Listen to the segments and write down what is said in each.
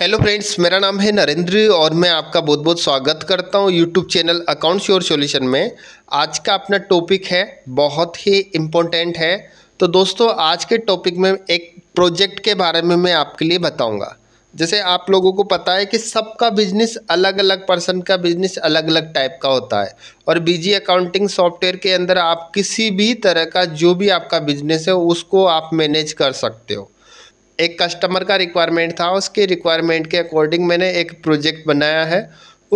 hello friends मेरा नाम है नरेंद्र और मैं आपका बहुत बहुत स्वागत करता हूँ YouTube channel account sure solution में आज का अपना टॉपिक है बहुत ही इम्पोर्टेंट है तो दोस्तों आज के टॉपिक में एक प्रोजेक्ट के बारे में मैं आपके लिए बताऊँगा जैसे आप लोगों को पता है कि सबका बिजनेस अलग अलग पर्सन का बिजनेस अलग अलग टाइप का होता है और बीजी अकाउंटिंग सॉफ्टवेयर के अंदर आप किसी भी तरह का जो भी आपका बिजनेस है उसको आप मैनेज कर सकते हो एक कस्टमर का रिक्वायरमेंट था उसके रिक्वायरमेंट के अकॉर्डिंग मैंने एक प्रोजेक्ट बनाया है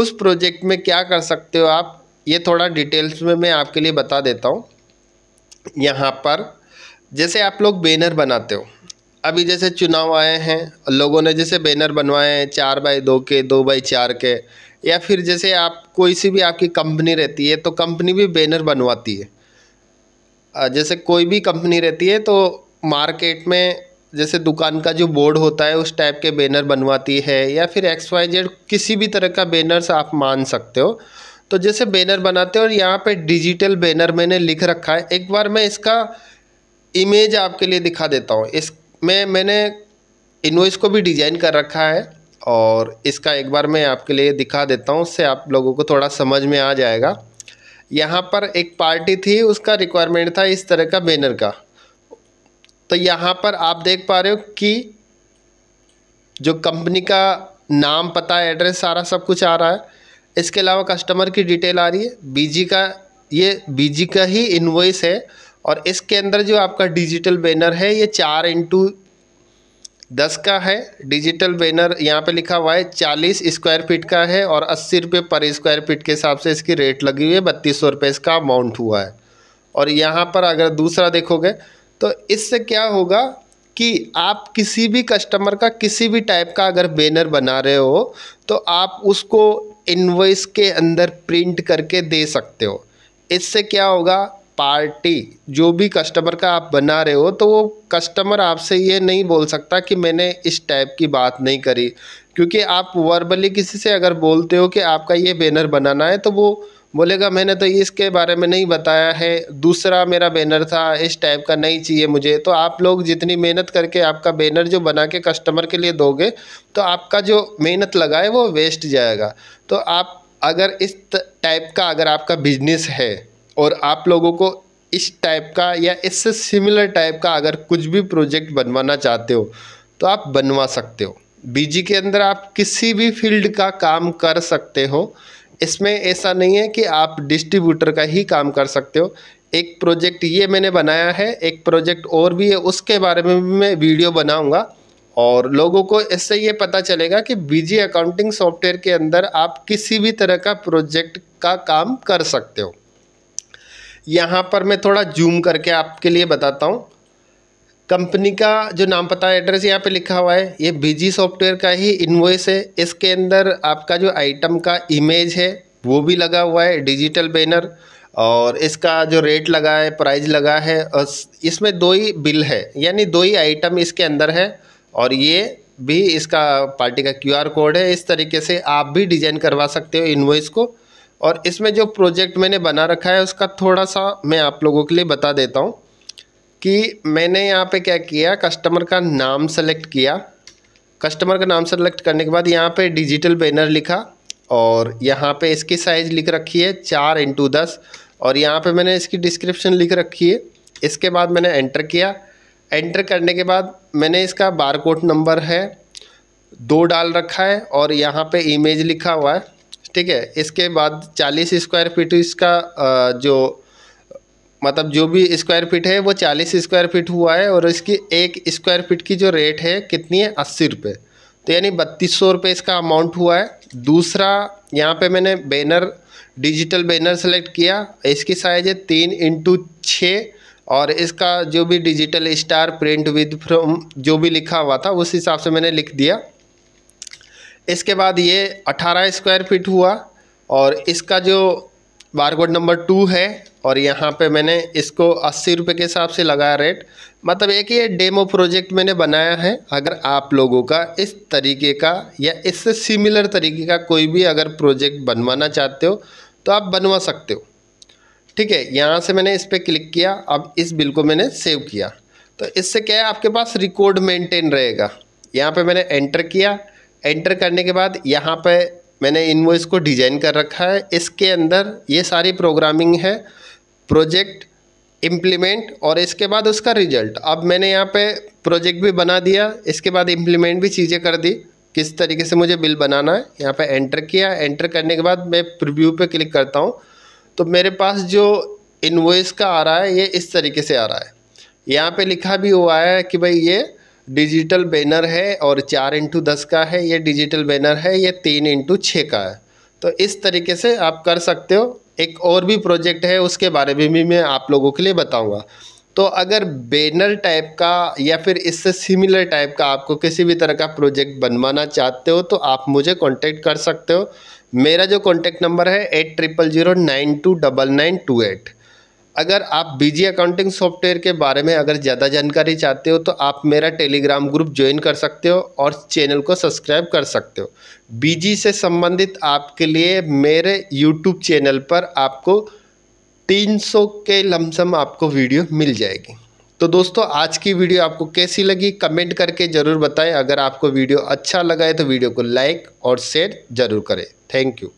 उस प्रोजेक्ट में क्या कर सकते हो आप ये थोड़ा डिटेल्स में मैं आपके लिए बता देता हूँ यहाँ पर जैसे आप लोग बैनर बनाते हो अभी जैसे चुनाव आए हैं लोगों ने जैसे बैनर बनवाए हैं चार बाई दो के दो बाई चार के या फिर जैसे आप कोई सी भी आपकी कंपनी रहती है तो कंपनी भी बैनर बनवाती है जैसे कोई भी कंपनी रहती है तो मार्केट में जैसे दुकान का जो बोर्ड होता है उस टाइप के बैनर बनवाती है या फिर एक्स वाई जेड किसी भी तरह का बैनर्स आप मान सकते हो तो जैसे बैनर बनाते हो और यहाँ पे डिजिटल बैनर मैंने लिख रखा है एक बार मैं इसका इमेज आपके लिए दिखा देता हूँ इसमें मैंने इन्वॉइस को भी डिज़ाइन कर रखा है और इसका एक बार मैं आपके लिए दिखा देता हूँ उससे आप लोगों को थोड़ा समझ में आ जाएगा यहाँ पर एक पार्टी थी उसका रिक्वायरमेंट था इस तरह का बैनर का तो यहाँ पर आप देख पा रहे हो कि जो कंपनी का नाम पता एड्रेस सारा सब कुछ आ रहा है इसके अलावा कस्टमर की डिटेल आ रही है बीजी का ये बीजी का ही इन्वॉइस है और इसके अंदर जो आपका डिजिटल बैनर है ये चार इंटू दस का है डिजिटल बैनर यहाँ पे लिखा हुआ है चालीस स्क्वायर फीट का है और अस्सी रुपये पर स्क्वायर फीट के हिसाब से इसकी रेट लगी हुई है बत्तीस सौ रुपये इसका अमाउंट हुआ है और यहाँ पर अगर दूसरा देखोगे तो इससे क्या होगा कि आप किसी भी कस्टमर का किसी भी टाइप का अगर बैनर बना रहे हो तो आप उसको इनवॉइस के अंदर प्रिंट करके दे सकते हो इससे क्या होगा पार्टी जो भी कस्टमर का आप बना रहे हो तो वो कस्टमर आपसे ये नहीं बोल सकता कि मैंने इस टाइप की बात नहीं करी क्योंकि आप वर्बली किसी से अगर बोलते हो कि आपका ये बैनर बनाना है तो वो बोलेगा मैंने तो इसके बारे में नहीं बताया है दूसरा मेरा बैनर था इस टाइप का नहीं चाहिए मुझे तो आप लोग जितनी मेहनत करके आपका बैनर जो बना के कस्टमर के लिए दोगे तो आपका जो मेहनत लगा है वो वेस्ट जाएगा तो आप अगर इस टाइप का अगर आपका बिजनेस है और आप लोगों को इस टाइप का या इससे सिमिलर टाइप का अगर कुछ भी प्रोजेक्ट बनवाना चाहते हो तो आप बनवा सकते हो बीजी के अंदर आप किसी भी फील्ड का काम कर सकते हो इसमें ऐसा नहीं है कि आप डिस्ट्रीब्यूटर का ही काम कर सकते हो एक प्रोजेक्ट ये मैंने बनाया है एक प्रोजेक्ट और भी है उसके बारे में भी मैं वीडियो बनाऊंगा और लोगों को इससे ये पता चलेगा कि बीजी अकाउंटिंग सॉफ्टवेयर के अंदर आप किसी भी तरह का प्रोजेक्ट का काम कर सकते हो यहाँ पर मैं थोड़ा जूम करके आपके लिए बताता हूँ कंपनी का जो नाम पता एड्रेस यहाँ पे लिखा हुआ है ये बीजी सॉफ्टवेयर का ही इन्वॉइस है इसके अंदर आपका जो आइटम का इमेज है वो भी लगा हुआ है डिजिटल बैनर और इसका जो रेट लगा है प्राइस लगा है और इसमें दो ही बिल है यानी दो ही आइटम इसके अंदर है और ये भी इसका पार्टी का क्यू कोड है इस तरीके से आप भी डिज़ाइन करवा सकते हो इन्वॉइस को और इसमें जो प्रोजेक्ट मैंने बना रखा है उसका थोड़ा सा मैं आप लोगों के लिए बता देता हूँ कि मैंने यहाँ पे क्या किया कस्टमर का नाम सेलेक्ट किया कस्टमर का नाम सेलेक्ट करने के बाद यहाँ पे डिजिटल बैनर लिखा और यहाँ पे इसकी साइज़ लिख रखी है चार इंटू दस और यहाँ पे मैंने इसकी डिस्क्रिप्शन लिख रखी है इसके बाद मैंने एंटर किया एंटर करने के बाद मैंने इसका कोड नंबर है दो डाल रखा है और यहाँ पर इमेज लिखा हुआ है ठीक है इसके बाद चालीस स्क्वायर फीट इसका जो मतलब जो भी स्क्वायर फीट है वो चालीस स्क्वायर फीट हुआ है और इसकी एक स्क्वायर फीट की जो रेट है कितनी है अस्सी रुपये तो यानी बत्तीस सौ रुपये इसका अमाउंट हुआ है दूसरा यहाँ पे मैंने बैनर डिजिटल बैनर सेलेक्ट किया इसकी साइज़ है तीन इंटू छः और इसका जो भी digital star print with from जो भी लिखा हुआ था उस हिसाब से मैंने लिख दिया इसके बाद ये अठारह स्क्वायर फिट हुआ और इसका जो बार कोड नंबर टू है और यहाँ पे मैंने इसको अस्सी रुपये के हिसाब से लगाया रेट मतलब एक ये डेमो प्रोजेक्ट मैंने बनाया है अगर आप लोगों का इस तरीके का या इससे सिमिलर तरीके का कोई भी अगर प्रोजेक्ट बनवाना चाहते हो तो आप बनवा सकते हो ठीक है यहाँ से मैंने इस पर क्लिक किया अब इस बिल को मैंने सेव किया तो इससे क्या है आपके पास रिकॉर्ड मेंटेन रहेगा यहाँ पे मैंने एंटर किया एंटर करने के बाद यहाँ पे मैंने इन्वॉइस को डिजाइन कर रखा है इसके अंदर ये सारी प्रोग्रामिंग है प्रोजेक्ट इम्प्लीमेंट और इसके बाद उसका रिजल्ट अब मैंने यहाँ पे प्रोजेक्ट भी बना दिया इसके बाद इम्प्लीमेंट भी चीज़ें कर दी किस तरीके से मुझे बिल बनाना है यहाँ पे एंटर किया एंटर करने के बाद मैं प्रिव्यू पे क्लिक करता हूँ तो मेरे पास जो इन्वॉइस का आ रहा है ये इस तरीके से आ रहा है यहाँ पे लिखा भी हुआ है कि भाई ये डिजिटल बैनर है और चार इंटू दस का है ये डिजिटल बैनर है ये तीन इंटू छः का है तो इस तरीके से आप कर सकते हो एक और भी प्रोजेक्ट है उसके बारे में भी मैं आप लोगों के लिए बताऊंगा तो अगर बैनर टाइप का या फिर इससे सिमिलर टाइप का आपको किसी भी तरह का प्रोजेक्ट बनवाना चाहते हो तो आप मुझे कांटेक्ट कर सकते हो मेरा जो कांटेक्ट नंबर है eight triple zero nine two double nine two eight अगर आप बीजी अकाउंटिंग सॉफ्टवेयर के बारे में अगर ज़्यादा जानकारी चाहते हो तो आप मेरा टेलीग्राम ग्रुप ज्वाइन कर सकते हो और चैनल को सब्सक्राइब कर सकते हो बीजी से संबंधित आपके लिए मेरे यूट्यूब चैनल पर आपको 300 के लमसम आपको वीडियो मिल जाएगी तो दोस्तों आज की वीडियो आपको कैसी लगी कमेंट करके ज़रूर बताएं अगर आपको वीडियो अच्छा लगा है तो वीडियो को लाइक और शेयर ज़रूर करें थैंक यू